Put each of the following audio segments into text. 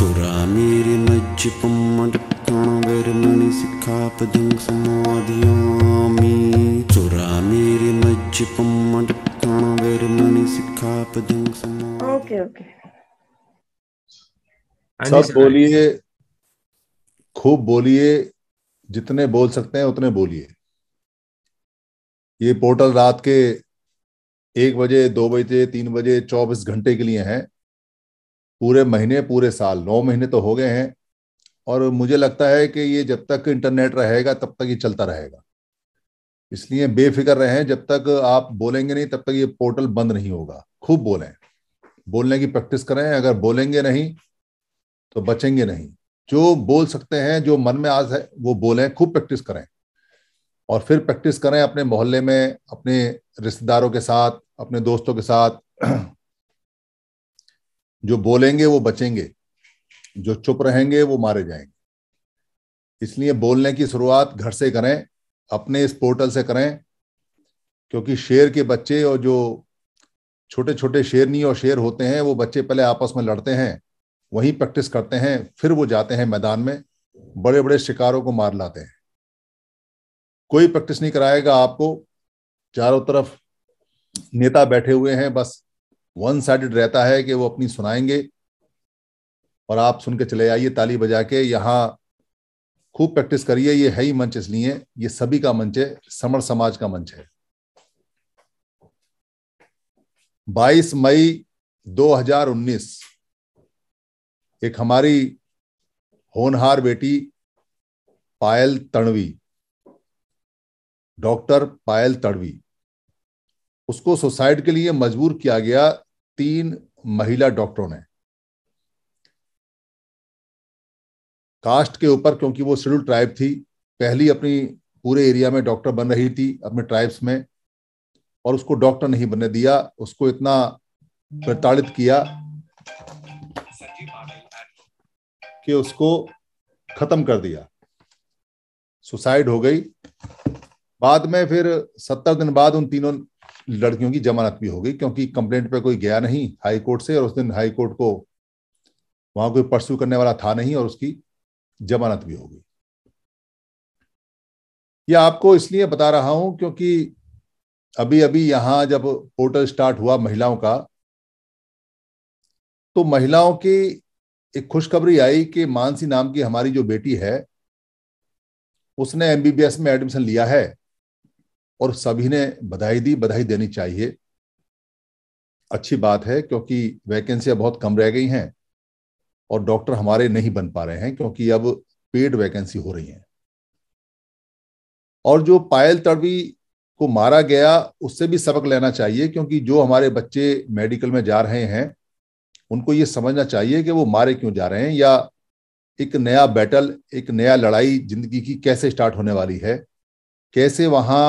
चोरा मेरे मज्ज पम्मण मणि सिखा पदंग समाधियामी चोरा मेरे मज्ज पम्मण मणि सिखा पदंग समा ओके ओके हाँ सब बोलिए खूब बोलिए जितने बोल सकते हैं उतने बोलिए ये पोर्टल रात के एक बजे दो बजे तीन बजे चौबीस घंटे के लिए हैं पूरे महीने पूरे साल नौ महीने तो हो गए हैं और मुझे लगता है कि ये जब तक इंटरनेट रहेगा तब तक ये चलता रहेगा इसलिए बेफिक्र रहें जब तक आप बोलेंगे नहीं तब तक ये पोर्टल बंद नहीं होगा खूब बोलें बोलने की प्रैक्टिस करें अगर बोलेंगे नहीं तो बचेंगे नहीं जो बोल सकते हैं जो मन में आज है वो बोलें खूब प्रैक्टिस करें और फिर प्रैक्टिस करें अपने मोहल्ले में अपने रिश्तेदारों के साथ अपने दोस्तों के साथ जो बोलेंगे वो बचेंगे जो चुप रहेंगे वो मारे जाएंगे इसलिए बोलने की शुरुआत घर से करें अपने इस पोर्टल से करें क्योंकि शेर के बच्चे और जो छोटे छोटे शेरनी और शेर होते हैं वो बच्चे पहले आपस में लड़ते हैं वहीं प्रैक्टिस करते हैं फिर वो जाते हैं मैदान में बड़े बड़े शिकारों को मार लाते हैं कोई प्रैक्टिस नहीं कराएगा आपको चारों तरफ नेता बैठे हुए हैं बस वन साइडेड रहता है कि वो अपनी सुनाएंगे और आप सुन के चले आइए ताली बजा के यहाँ खूब प्रैक्टिस करिए ये है ही मंच इसलिए ये सभी का मंच है समर समाज का मंच है 22 मई 2019 एक हमारी होनहार बेटी पायल तणवी डॉक्टर पायल तड़वी उसको सुसाइड के लिए मजबूर किया गया तीन महिला डॉक्टरों ने कास्ट के ऊपर क्योंकि वो शेड्यूल ट्राइब थी पहली अपनी पूरे एरिया में डॉक्टर बन रही थी अपने ट्राइब्स में और उसको डॉक्टर नहीं बनने दिया उसको इतना प्रताड़ित किया कि उसको खत्म कर दिया सुसाइड हो गई बाद में फिर सत्तर दिन बाद उन तीनों लड़कियों की जमानत भी हो गई क्योंकि कंप्लेंट पर कोई गया नहीं हाई कोर्ट से और उस दिन हाई कोर्ट को वहां कोई परस्यू करने वाला था नहीं और उसकी जमानत भी हो गई यह आपको इसलिए बता रहा हूं क्योंकि अभी अभी यहां जब पोर्टल स्टार्ट हुआ महिलाओं का तो महिलाओं की एक खुशखबरी आई कि मानसी नाम की हमारी जो बेटी है उसने एमबीबीएस में एडमिशन लिया है और सभी ने बधाई दी बधाई देनी चाहिए अच्छी बात है क्योंकि वैकेंसियां बहुत कम रह गई हैं और डॉक्टर हमारे नहीं बन पा रहे हैं क्योंकि अब पेड वैकेंसी हो रही है और जो पायल तड़वी को मारा गया उससे भी सबक लेना चाहिए क्योंकि जो हमारे बच्चे मेडिकल में जा रहे हैं उनको ये समझना चाहिए कि वो मारे क्यों जा रहे हैं या एक नया बैटल एक नया लड़ाई जिंदगी की कैसे स्टार्ट होने वाली है कैसे वहाँ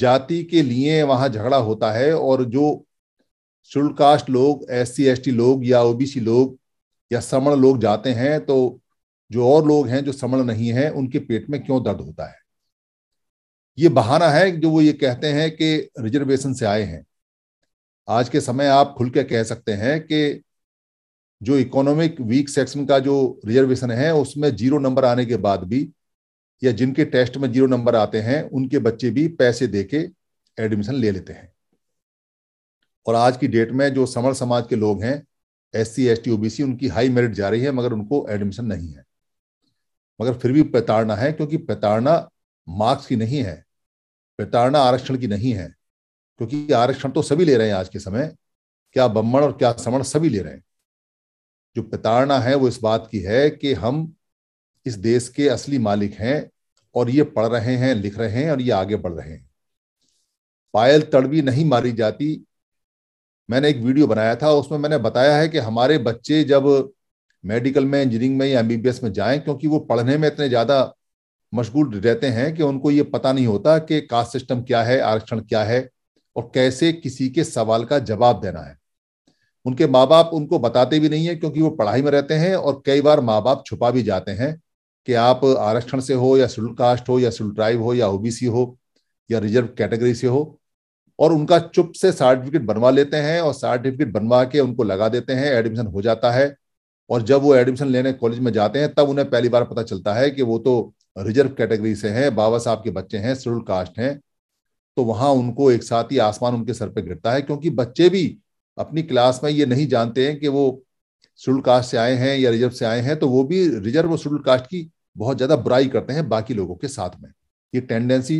जाति के लिए वहां झगड़ा होता है और जो शुल्क कास्ट लोग एस सी एस टी लोग या ओबीसी लोग या समण लोग जाते हैं तो जो और लोग हैं जो समण नहीं है उनके पेट में क्यों दर्द होता है ये बहाना है जो वो ये कहते हैं कि रिजर्वेशन से आए हैं आज के समय आप खुल के कह सकते हैं कि जो इकोनॉमिक वीक सेक्शन का जो रिजर्वेशन है उसमें जीरो नंबर आने के बाद भी या जिनके टेस्ट में जीरो नंबर आते हैं उनके बच्चे भी पैसे दे के एडमिशन ले लेते हैं और आज की डेट में जो समर समाज के लोग हैं S C S T C उनकी हाई मेरिट जा रही है मगर उनको एडमिशन नहीं है मगर फिर भी प्रताड़ना है क्योंकि प्रताड़ना मार्क्स की नहीं है प्रताड़ना आरक्षण की नहीं है क्योंकि आरक्षण तो सभी ले रहे हैं आज के समय क्या ब्राह्मण और क्या समण सभी ले रहे हैं जो प्रताड़ना है वो इस बात की है कि हम इस देश के असली मालिक हैं और ये पढ़ रहे हैं लिख रहे हैं और ये आगे बढ़ रहे हैं पायल तड़वी नहीं मारी जाती मैंने एक वीडियो बनाया था उसमें मैंने बताया है कि हमारे बच्चे जब मेडिकल में इंजीनियरिंग में या एमबीबीएस में जाएं क्योंकि वो पढ़ने में इतने ज़्यादा मशगूल रहते हैं कि उनको ये पता नहीं होता कि कास्ट सिस्टम क्या है आरक्षण क्या है और कैसे किसी के सवाल का जवाब देना है उनके माँ बाप उनको बताते भी नहीं है क्योंकि वो पढ़ाई में रहते हैं और कई बार माँ बाप छुपा भी जाते हैं कि आप आरक्षण से हो या शेड्यूल कास्ट हो या शेड्यूल ट्राइब हो या ओबीसी हो या रिजर्व कैटेगरी से हो और उनका चुप से सर्टिफिकेट बनवा लेते हैं और सर्टिफिकेट बनवा के उनको लगा देते हैं एडमिशन हो जाता है और जब वो एडमिशन लेने कॉलेज में जाते हैं तब उन्हें पहली बार पता चलता है कि वो तो रिजर्व कैटेगरी से हैं बाबा साहब के बच्चे हैं शेड्यूल कास्ट हैं तो वहाँ उनको एक साथ ही आसमान उनके सर पर गिरता है क्योंकि बच्चे भी अपनी क्लास में ये नहीं जानते हैं कि वो शेड्यूल कास्ट से आए हैं या रिजर्व से आए हैं तो वो भी रिजर्व और शेड्यूल कास्ट की बहुत ज्यादा बुराई करते हैं बाकी लोगों के साथ में ये टेंडेंसी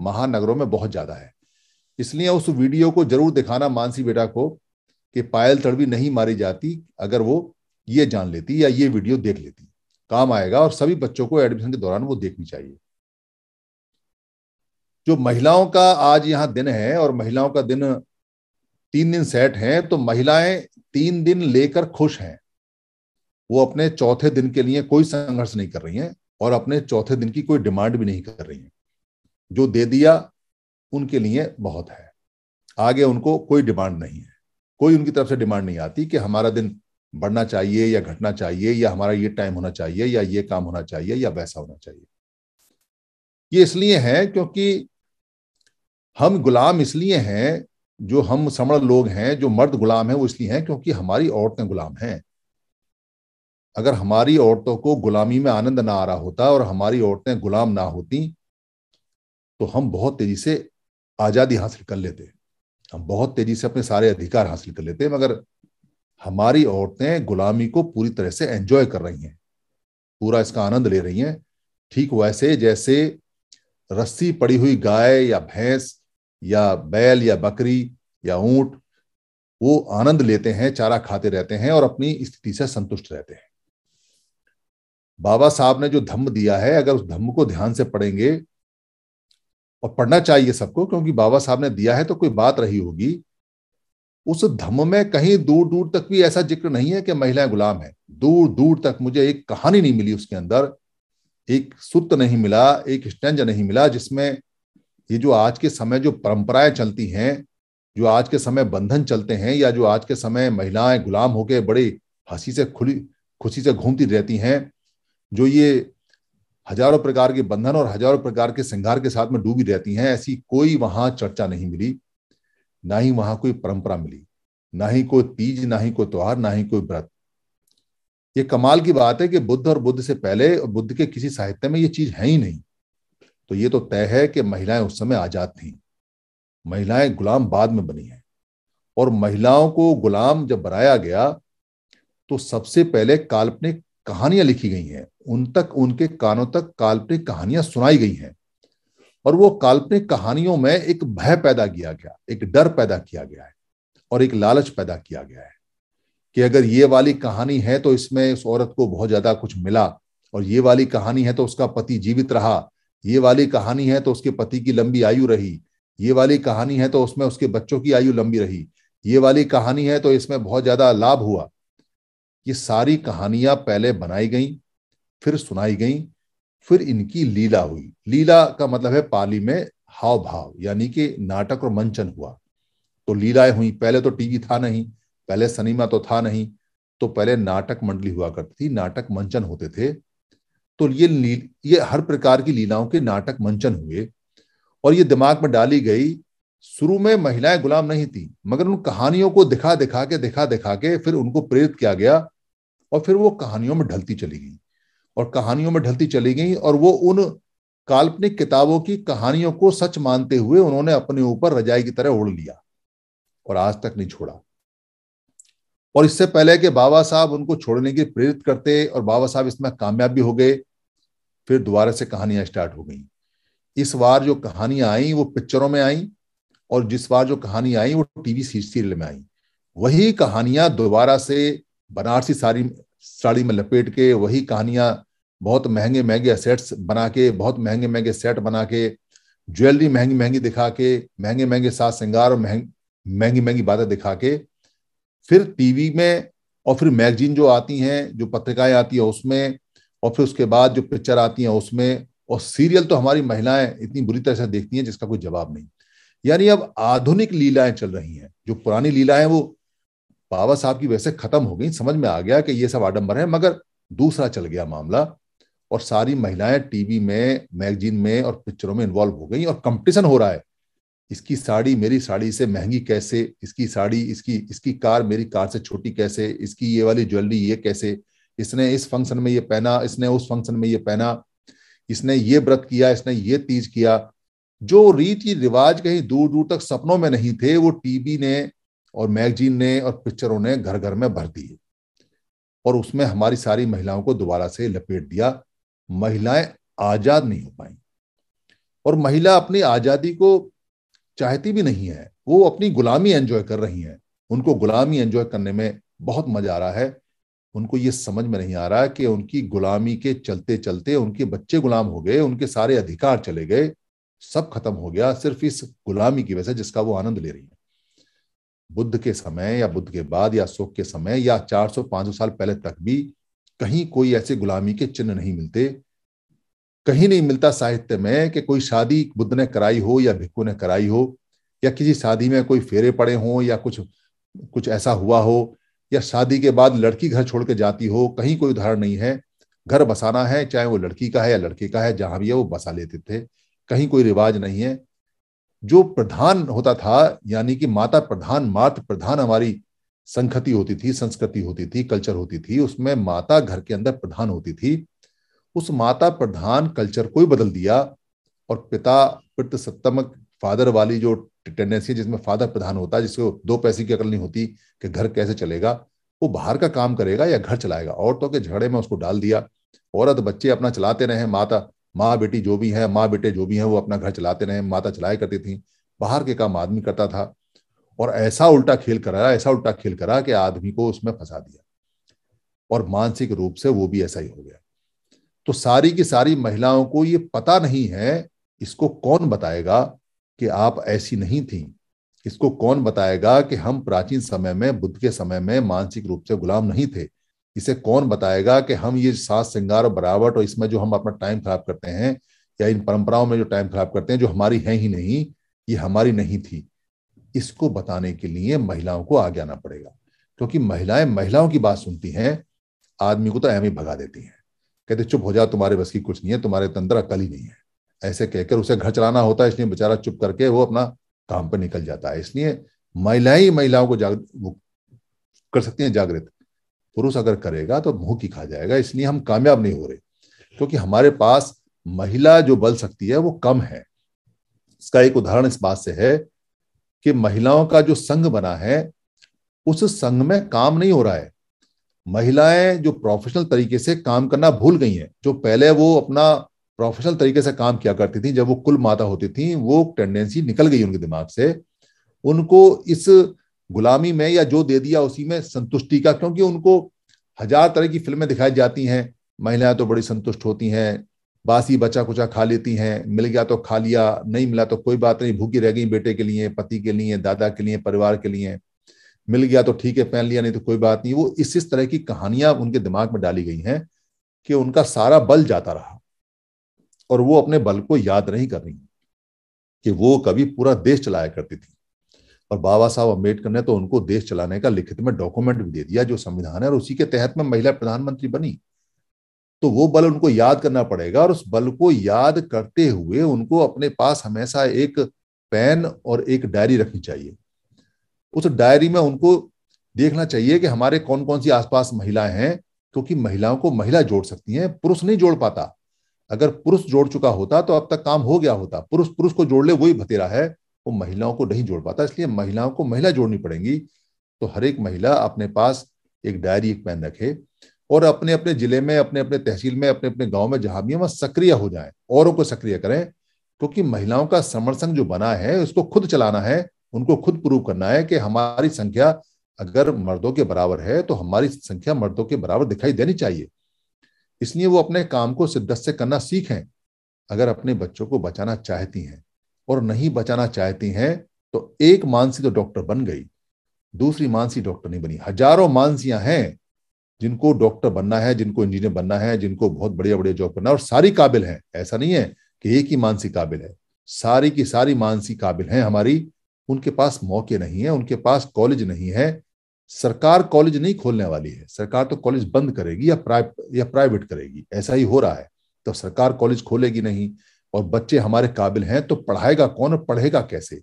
महानगरों में बहुत ज्यादा है इसलिए उस वीडियो को जरूर दिखाना मानसी बेटा को कि पायल तड़वी नहीं मारी जाती अगर वो ये जान लेती या ये वीडियो देख लेती काम आएगा और सभी बच्चों को एडमिशन के दौरान वो देखनी चाहिए जो महिलाओं का आज यहां दिन है और महिलाओं का दिन तीन दिन सेट है तो महिलाएं तीन दिन लेकर खुश हैं वो अपने चौथे दिन के लिए कोई संघर्ष नहीं कर रही हैं और अपने चौथे दिन की कोई डिमांड भी नहीं कर रही हैं जो दे दिया उनके लिए बहुत है आगे उनको कोई डिमांड नहीं है कोई उनकी तरफ से डिमांड नहीं आती कि हमारा दिन बढ़ना चाहिए या घटना चाहिए या हमारा ये टाइम होना चाहिए या ये काम होना चाहिए या वैसा होना चाहिए ये इसलिए है क्योंकि हम गुलाम इसलिए हैं जो हम समण लोग हैं जो मर्द गुलाम हैं वो इसलिए हैं क्योंकि हमारी औरतें गुलाम हैं अगर हमारी औरतों को गुलामी में आनंद ना आ रहा होता और हमारी औरतें गुलाम ना होती तो हम बहुत तेजी से आज़ादी हासिल कर लेते हम बहुत तेजी से अपने सारे अधिकार हासिल कर लेते मगर हमारी औरतें गुलामी को पूरी तरह से एंजॉय कर रही हैं पूरा इसका आनंद ले रही हैं ठीक वैसे जैसे रस्सी पड़ी हुई गाय या भैंस या बैल या बकरी या ऊंट वो आनंद लेते हैं चारा खाते रहते हैं और अपनी स्थिति से संतुष्ट रहते हैं बाबा साहब ने जो धम्म दिया है अगर उस धम्म को ध्यान से पढ़ेंगे और पढ़ना चाहिए सबको क्योंकि बाबा साहब ने दिया है तो कोई बात रही होगी उस धम्म में कहीं दूर दूर तक भी ऐसा जिक्र नहीं है कि महिलाएं गुलाम है दूर दूर तक मुझे एक कहानी नहीं मिली उसके अंदर एक सूत्र नहीं मिला एक स्टेंज नहीं मिला जिसमें ये जो आज के समय जो परंपराएं चलती हैं जो आज के समय बंधन चलते हैं या जो आज के समय महिलाएं गुलाम होकर बड़ी हंसी से खुली खुशी से घूमती रहती हैं जो ये हजारों प्रकार के बंधन और हजारों प्रकार के श्रृंगार के साथ में डूबी रहती हैं ऐसी कोई वहां चर्चा नहीं मिली ना ही वहां कोई परंपरा मिली ना ही कोई तीज ना ही कोई त्योहार ना ही कोई व्रत ये कमाल की बात है कि बुद्ध और बुद्ध से पहले और बुद्ध के किसी साहित्य में ये चीज है ही नहीं तो ये तो तय है कि महिलाएं उस समय आजाद थी महिलाएं गुलाम बाद में बनी हैं और महिलाओं को गुलाम जब बनाया गया तो सबसे पहले काल्पनिक कहानियां लिखी गई हैं उन तक उनके कानों तक काल्पनिक कहानियां सुनाई गई हैं और वो काल्पनिक कहानियों में एक भय पैदा किया गया एक डर पैदा किया गया है और एक लालच पैदा किया गया है कि अगर ये वाली कहानी है तो इसमें इस औरत को बहुत ज्यादा कुछ मिला और ये वाली कहानी है तो उसका पति जीवित रहा ये वाली कहानी है तो उसके पति की लंबी आयु रही ये वाली कहानी है तो उसमें उसके बच्चों की आयु लंबी रही ये वाली कहानी है तो इसमें बहुत ज्यादा लाभ हुआ ये सारी कहानियां पहले बनाई गई फिर सुनाई गई फिर इनकी लीला हुई लीला का मतलब है पाली में हाव भाव यानी कि नाटक और मंचन हुआ तो लीलाएं हुई पहले तो टीवी था नहीं पहले सिनेमा तो था नहीं तो पहले नाटक मंडली हुआ करती थी नाटक मंचन होते थे तो ये ये हर प्रकार की लीलाओं के नाटक मंचन हुए और ये दिमाग में डाली गई शुरू में महिलाएं गुलाम नहीं थी मगर उन कहानियों को दिखा दिखा के दिखा दिखा के फिर उनको प्रेरित किया गया और फिर वो कहानियों में ढलती चली गई और कहानियों में ढलती चली गई और वो उन काल्पनिक किताबों की कहानियों को सच मानते हुए उन्होंने अपने ऊपर रजाई की तरह ओढ़ लिया और आज तक नहीं छोड़ा और इससे पहले कि बाबा साहब उनको छोड़ने की प्रेरित करते और बाबा साहब इसमें कामयाब भी हो गए फिर दोबारा से कहानियां स्टार्ट हो गई इस बार जो कहानियां आई वो पिक्चरों में आई और जिस बार जो कहानी आई वो टीवी सीरियल में आई वही कहानियां दोबारा से बनारसी साड़ी साड़ी में लपेट के वही कहानियां बहुत महंगे महंगे सेट्स बना के बहुत महंगे महंगे सेट बना के ज्वेलरी महंगी महंगी दिखा के महंगे महंगे साज श्रृंगार और महंगी महंगी बातें दिखा के फिर टीवी में और फिर मैगजीन जो आती हैं जो पत्रिकाएं आती हैं उसमें और फिर उसके बाद जो पिक्चर आती हैं उसमें और सीरियल तो हमारी महिलाएं इतनी बुरी तरह से देखती हैं जिसका कोई जवाब नहीं यानी अब आधुनिक लीलाएं चल रही हैं जो पुरानी लीलाएं वो बाबा साहब की वैसे खत्म हो गई समझ में आ गया कि ये सब आडम्बर है मगर दूसरा चल गया मामला और सारी महिलाएं टीवी में मैगजीन में और पिक्चरों में इन्वॉल्व हो गई और कंपटीशन हो रहा है इसकी साड़ी मेरी साड़ी से महंगी कैसे इसकी साड़ी इसकी इसकी कार मेरी कार से छोटी कैसे इसकी ये वाली ज्वेलरी ये कैसे इसने इस फंक्शन में ये पहना इसने उस फंक्शन में ये पहना इसने ये व्रत किया इसने ये तीज किया जो रीति रिवाज कहीं दूर दूर तक सपनों में नहीं थे वो टीवी ने और मैगजीन ने और पिक्चरों ने घर घर में भर दिए और उसमें हमारी सारी महिलाओं को दोबारा से लपेट दिया महिलाएं आजाद नहीं हो पाई और महिला अपनी आजादी को चाहती भी नहीं है वो अपनी गुलामी एंजॉय कर रही हैं उनको गुलामी एंजॉय करने में बहुत मजा आ रहा है उनको ये समझ में नहीं आ रहा कि उनकी गुलामी के चलते चलते उनके बच्चे गुलाम हो गए उनके सारे अधिकार चले गए सब खत्म हो गया सिर्फ इस गुलामी की वजह से जिसका वो आनंद ले रही है बुद्ध के समय या बुद्ध के बाद या अशोक के समय या 400-500 साल पहले तक भी कहीं कोई ऐसे गुलामी के चिन्ह नहीं मिलते कहीं नहीं मिलता साहित्य में कि कोई शादी बुद्ध ने कराई हो या भिक्खु ने कराई हो या किसी शादी में कोई फेरे पड़े हों या कुछ कुछ ऐसा हुआ हो या शादी के बाद लड़की घर छोड़ के जाती हो कहीं कोई उदाहरण नहीं है घर बसाना है चाहे वो लड़की का है या लड़के का है जहां भी है वो बसा लेते थे कहीं कोई रिवाज नहीं है जो प्रधान होता था यानी कि माता प्रधान मात प्रधान हमारी संखति होती थी संस्कृति होती थी कल्चर होती थी उसमें माता घर के अंदर प्रधान होती थी उस माता प्रधान कल्चर को ही बदल दिया और पिता पितृसत्तमक फादर वाली जो टेंडेंसी है जिसमें फादर प्रधान होता है जिसको दो पैसे की अकल नहीं होती कि घर कैसे चलेगा वो बाहर का काम करेगा या घर चलाएगा औरतों के झगड़े में उसको डाल दिया औरत बच्चे अपना चलाते रहे माता माँ बेटी जो भी है माँ बेटे जो भी हैं वो अपना घर चलाते रहे माता चलाया करती थी बाहर के काम आदमी करता था और ऐसा उल्टा खेल करा ऐसा उल्टा खेल करा कि आदमी को उसमें फंसा दिया और मानसिक रूप से वो भी ऐसा ही हो गया तो सारी की सारी महिलाओं को ये पता नहीं है इसको कौन बताएगा कि आप ऐसी नहीं थी इसको कौन बताएगा कि हम प्राचीन समय में बुद्ध के समय में मानसिक रूप से गुलाम नहीं थे इसे कौन बताएगा कि हम ये सास श्रृंगार और बरावट और इसमें जो हम अपना टाइम खराब करते हैं या इन परंपराओं में जो टाइम खराब करते हैं जो हमारी है ही नहीं ये हमारी नहीं थी इसको बताने के लिए महिलाओं को आगे आना पड़ेगा क्योंकि महिलाएं महिलाओं की बात सुनती हैं आदमी को तो अहम ही भगा देती हैं कहते चुप हो जाओ तुम्हारे बस की कुछ नहीं है तुम्हारे तंत्र तो अकल ही नहीं है ऐसे कहकर उसे घर चलाना होता है इसलिए बेचारा चुप करके वो अपना काम पर निकल जाता है इसलिए महिलाएं महिलाओं को जाग कर सकती हैं जागृत पुरुष अगर करेगा तो मुंह की खा जाएगा इसलिए हम कामयाब नहीं हो रहे क्योंकि हमारे पास महिला जो बल शक्ति है वो कम है इसका एक उदाहरण इस बात से है कि महिलाओं का जो संघ बना है उस संघ में काम नहीं हो रहा है महिलाएं जो प्रोफेशनल तरीके से काम करना भूल गई हैं जो पहले वो अपना प्रोफेशनल तरीके से काम किया करती थी जब वो कुल माता होती थी वो टेंडेंसी निकल गई उनके दिमाग से उनको इस गुलामी में या जो दे दिया उसी में संतुष्टि का क्योंकि उनको हजार तरह की फिल्में दिखाई जाती हैं महिलाएं तो बड़ी संतुष्ट होती हैं बासी बचा कुचा खा लेती हैं मिल गया तो खा लिया नहीं मिला तो कोई बात नहीं भूखी रह गई बेटे के लिए पति के लिए दादा के लिए परिवार के लिए मिल गया तो ठीक है पहन लिया नहीं तो कोई बात नहीं वो इस इस तरह की कहानियां उनके दिमाग में डाली गई हैं कि उनका सारा बल जाता रहा और वो अपने बल को याद नहीं कर रही कि वो कभी पूरा देश चलाया करती थी और बाबा साहब अम्बेडकर ने तो उनको देश चलाने का लिखित में डॉक्यूमेंट भी दे दिया जो संविधान है और उसी के तहत में महिला प्रधानमंत्री बनी तो वो बल उनको याद करना पड़ेगा और उस बल को याद करते हुए उनको अपने पास हमेशा एक पेन और एक डायरी रखनी चाहिए उस डायरी में उनको देखना चाहिए कि हमारे कौन कौन सी आसपास महिलाएं हैं क्योंकि महिलाओं को महिला जोड़ सकती हैं पुरुष नहीं जोड़ पाता अगर पुरुष जोड़ चुका होता तो अब तक काम हो गया होता पुरुष पुरुष को जोड़ ले वही भतेरा है वो महिलाओं को नहीं जोड़ पाता इसलिए महिलाओं को महिला जोड़नी पड़ेंगी तो हर एक महिला अपने पास एक डायरी एक पेन रखे और अपने अपने जिले में अपने अपने तहसील में अपने अपने गांव में जहां भी है वहां सक्रिय हो जाए औरों को सक्रिय करें क्योंकि महिलाओं का समर्थन संघ जो बना है उसको खुद चलाना है उनको खुद प्रूव करना है कि हमारी संख्या अगर मर्दों के बराबर है तो हमारी संख्या मर्दों के बराबर दिखाई देनी चाहिए इसलिए वो अपने काम को शिद्दत से करना सीखें अगर अपने बच्चों को बचाना चाहती हैं और नहीं बचाना चाहती हैं तो एक मानसी तो डॉक्टर बन गई दूसरी मानसी डॉक्टर नहीं बनी हजारों मानसियां हैं जिनको डॉक्टर बनना है जिनको इंजीनियर बनना है जिनको बहुत बढ़िया बढ़िया जॉब करना है और सारी काबिल हैं ऐसा नहीं है कि एक ही मानसी काबिल है सारी की सारी मानसी काबिल हैं हमारी उनके पास मौके नहीं है उनके पास कॉलेज नहीं है सरकार कॉलेज नहीं खोलने वाली है सरकार तो कॉलेज बंद करेगी या प्राइवेट या प्राइवेट करेगी ऐसा ही हो रहा है तो सरकार कॉलेज खोलेगी नहीं और बच्चे हमारे काबिल हैं तो पढ़ाएगा कौन और पढ़ेगा कैसे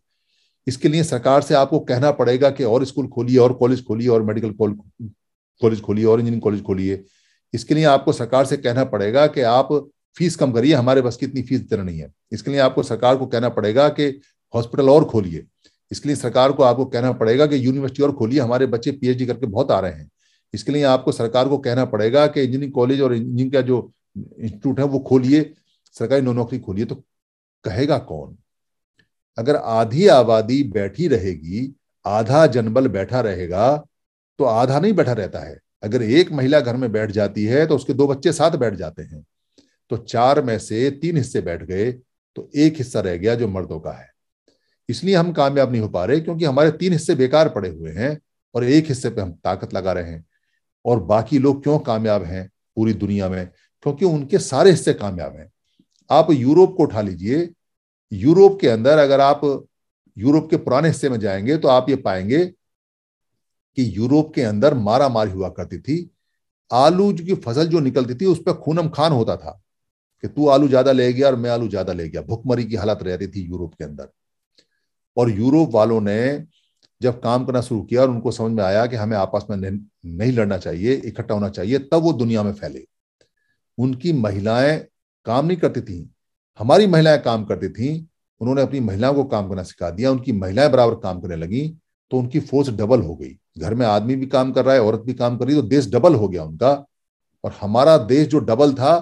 इसके लिए सरकार से आपको कहना पड़ेगा कि और स्कूल खोलिए और कॉलेज खोलिए और मेडिकल कॉलेज खोलिए और इंजीनियरिंग कॉलेज खोलिए इसके लिए आपको सरकार से कहना पड़ेगा कि आप फीस कम करिए हमारे बस की इतनी फीस देना है इसके लिए आपको सरकार को कहना पड़ेगा कि हॉस्पिटल और खोलिए इसके लिए सरकार को आपको कहना पड़ेगा कि यूनिवर्सिटी और खोलिए हमारे बच्चे पीएचडी करके बहुत आ रहे हैं इसके लिए आपको सरकार को कहना पड़ेगा कि इंजीनियरिंग कॉलेज और इंजीनियरिंग का जो इंस्टीट्यूट है वो खोलिए सरकारी नौ नौकरी खोलिए तो कहेगा कौन अगर आधी आबादी बैठी रहेगी आधा जनबल बैठा रहेगा तो आधा नहीं बैठा रहता है अगर एक महिला घर में बैठ जाती है तो उसके दो बच्चे साथ बैठ जाते हैं तो चार में से तीन हिस्से बैठ गए तो एक हिस्सा रह गया जो मर्दों का है इसलिए हम कामयाब नहीं हो पा रहे क्योंकि हमारे तीन हिस्से बेकार पड़े हुए हैं और एक हिस्से पे हम ताकत लगा रहे हैं और बाकी लोग क्यों कामयाब हैं पूरी दुनिया में क्योंकि उनके सारे हिस्से कामयाब हैं आप यूरोप को उठा लीजिए यूरोप के अंदर अगर आप यूरोप के पुराने हिस्से में जाएंगे तो आप ये पाएंगे कि यूरोप के अंदर मारा मारी हुआ करती थी आलू की फसल जो निकलती थी उस पर खूनम खान होता था कि तू आलू ज्यादा ले गया और मैं आलू ज्यादा ले गया भुखमरी की हालत रहती थी यूरोप के अंदर और यूरोप वालों ने जब काम करना शुरू किया और उनको समझ में आया कि हमें आपस में नहीं लड़ना चाहिए इकट्ठा होना चाहिए तब वो दुनिया में फैले उनकी महिलाएं काम नहीं करती थी हमारी महिलाएं काम करती थी उन्होंने अपनी महिलाओं को काम करना सिखा दिया उनकी महिलाएं बराबर काम करने लगी तो उनकी फोर्स डबल हो गई घर में आदमी भी काम कर रहा है औरत भी काम कर रही तो देश डबल हो गया उनका और हमारा देश जो डबल था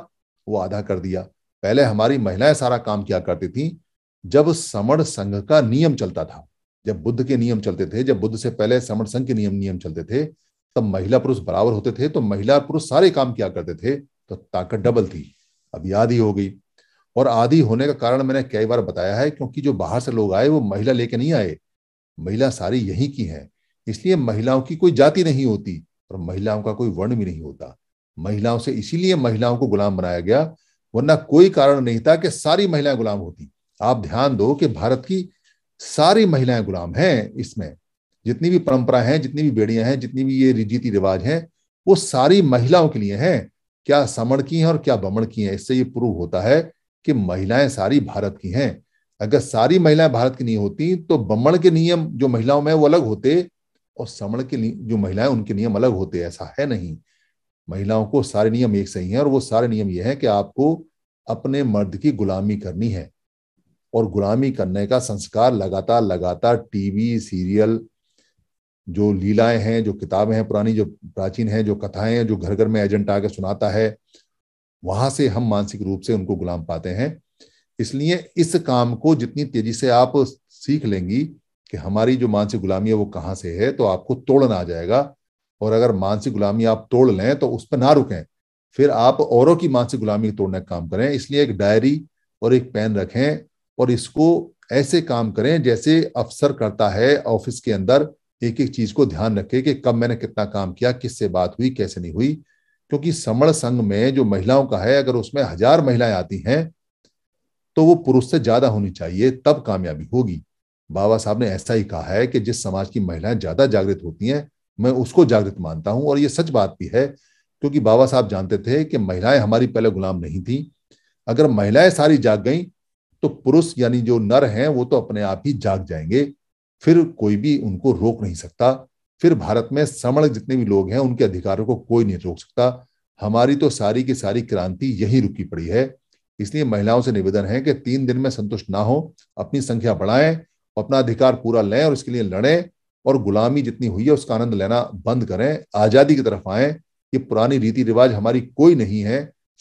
वो आधा कर दिया पहले हमारी महिलाएं सारा काम किया करती थी जब समण संघ का नियम चलता था जब बुद्ध के नियम चलते थे जब बुद्ध से पहले समण संघ के नियम नियम चलते थे तब महिला पुरुष बराबर होते थे तो महिला पुरुष सारे काम किया करते थे तो ताकत डबल थी अभी आधी हो गई और आधी होने का कारण मैंने कई बार बताया है क्योंकि जो बाहर से लोग आए वो महिला लेके नहीं आए महिला सारी यहीं की हैं इसलिए महिलाओं की कोई जाति नहीं होती और महिलाओं का कोई वर्ण भी नहीं होता महिलाओं से इसीलिए महिलाओं को गुलाम बनाया गया वरना कोई कारण नहीं था कि सारी महिलाएं गुलाम होती आप ध्यान दो कि भारत की सारी महिलाएं गुलाम हैं इसमें जितनी भी परंपरा है जितनी भी बेड़ियां हैं जितनी भी ये रीति रिवाज हैं वो सारी महिलाओं के लिए हैं क्या समण की हैं और क्या बमण की हैं इससे ये प्रूव होता है कि महिलाएं सारी भारत की हैं अगर सारी महिलाएं भारत की नहीं होती तो बमण के नियम जो महिलाओं में वो अलग होते और समण के जो महिलाएं उनके नियम अलग होते ऐसा है नहीं महिलाओं को सारे नियम एक सही हैं और वो सारे नियम ये हैं कि आपको अपने मर्द की गुलामी करनी है और गुलामी करने का संस्कार लगातार लगातार टीवी सीरियल जो लीलाएं हैं जो किताबें हैं पुरानी जो प्राचीन हैं जो कथाएं हैं जो घर घर में एजेंट आके सुनाता है वहां से हम मानसिक रूप से उनको गुलाम पाते हैं इसलिए इस काम को जितनी तेजी से आप सीख लेंगी कि हमारी जो मानसिक गुलामी है वो कहाँ से है तो आपको तोड़ना आ जाएगा और अगर मानसिक गुलामी आप तोड़ लें तो उस पर ना रुकें फिर आप औरों की मानसिक गुलामी तोड़ने का काम करें इसलिए एक डायरी और एक पेन रखें और इसको ऐसे काम करें जैसे अफसर करता है ऑफिस के अंदर एक एक चीज को ध्यान रखे कि कब मैंने कितना काम किया किससे बात हुई कैसे नहीं हुई क्योंकि समण संघ में जो महिलाओं का है अगर उसमें हजार महिलाएं आती हैं तो वो पुरुष से ज्यादा होनी चाहिए तब कामयाबी होगी बाबा साहब ने ऐसा ही कहा है कि जिस समाज की महिलाएं ज्यादा जागृत होती हैं मैं उसको जागृत मानता हूं और ये सच बात भी है क्योंकि बाबा साहब जानते थे कि महिलाएं हमारी पहले गुलाम नहीं थी अगर महिलाएं सारी जाग गई तो पुरुष यानी जो नर हैं वो तो अपने आप ही जाग जाएंगे फिर कोई भी उनको रोक नहीं सकता फिर भारत में समण जितने भी लोग हैं उनके अधिकारों को कोई नहीं रोक सकता हमारी तो सारी की सारी क्रांति यही रुकी पड़ी है इसलिए महिलाओं से निवेदन है कि तीन दिन में संतुष्ट ना हो अपनी संख्या बढ़ाएं अपना अधिकार पूरा लें और इसके लिए लड़ें और गुलामी जितनी हुई है उसका आनंद लेना बंद करें आजादी की तरफ आए ये पुरानी रीति रिवाज हमारी कोई नहीं है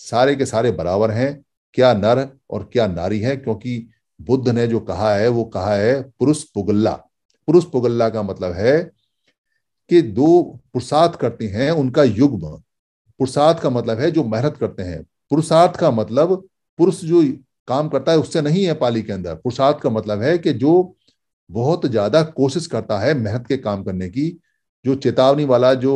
सारे के सारे बराबर हैं क्या नर और क्या नारी है क्योंकि बुद्ध ने जो कहा है वो कहा है पुरुष पुगल्ला पुरुष पुगल्ला का मतलब है कि दो पुरुषार्थ करते हैं उनका युग्म पुरुषार्थ का मतलब है जो मेहनत करते हैं पुरुषार्थ का मतलब पुरुष जो काम करता है उससे नहीं है पाली के अंदर पुरुषार्थ का मतलब है कि जो बहुत ज्यादा कोशिश करता है मेहनत के काम करने की जो चेतावनी वाला जो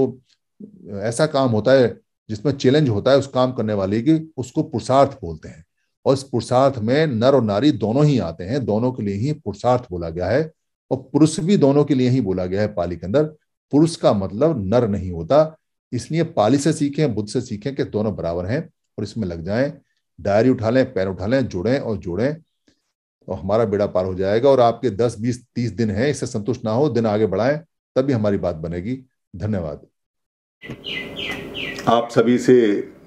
ऐसा काम होता है जिसमें चैलेंज होता है उस काम करने वाले की उसको पुरुषार्थ बोलते हैं और इस पुरुषार्थ में नर और नारी दोनों ही आते हैं दोनों के लिए ही पुरुषार्थ बोला गया है और पुरुष भी दोनों के लिए ही बोला गया है पाली के अंदर पुरुष का मतलब नर नहीं होता इसलिए पाली से सीखें बुद्ध से सीखें कि दोनों बराबर हैं और इसमें लग जाएं डायरी उठा लें पैर उठा लें जुड़ें और जुड़ें तो हमारा बेड़ा पार हो जाएगा और आपके 10, 20, 30 दिन हैं इससे संतुष्ट ना हो दिन आगे बढ़ाएं तभी हमारी बात बनेगी धन्यवाद आप सभी से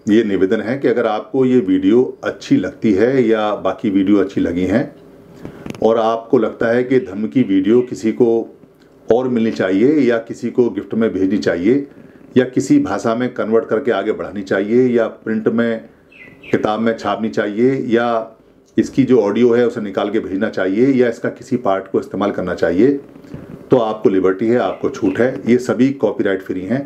ये निवेदन है कि अगर आपको ये वीडियो अच्छी लगती है या बाकी वीडियो अच्छी लगी हैं और आपको लगता है कि धमकी वीडियो किसी को और मिलनी चाहिए या किसी को गिफ्ट में भेजनी चाहिए या किसी भाषा में कन्वर्ट करके आगे बढ़ानी चाहिए या प्रिंट में किताब में छापनी चाहिए या इसकी जो ऑडियो है उसे निकाल के भेजना चाहिए या इसका किसी पार्ट को इस्तेमाल करना चाहिए तो आपको लिबर्टी है आपको छूट है ये सभी कॉपीराइट फ्री हैं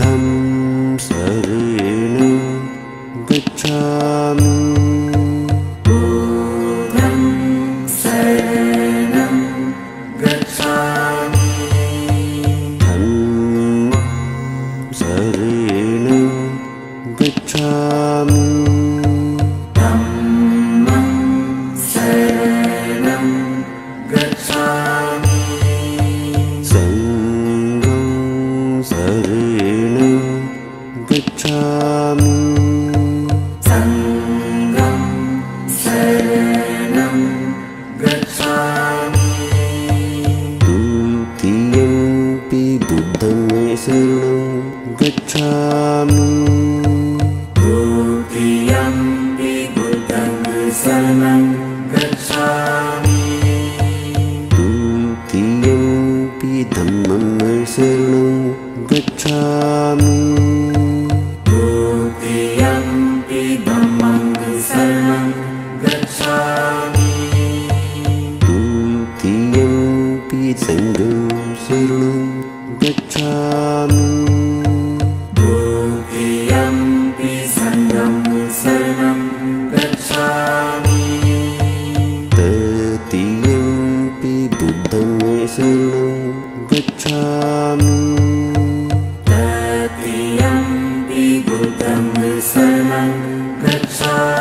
रेण गच्छामि Saturday night. time.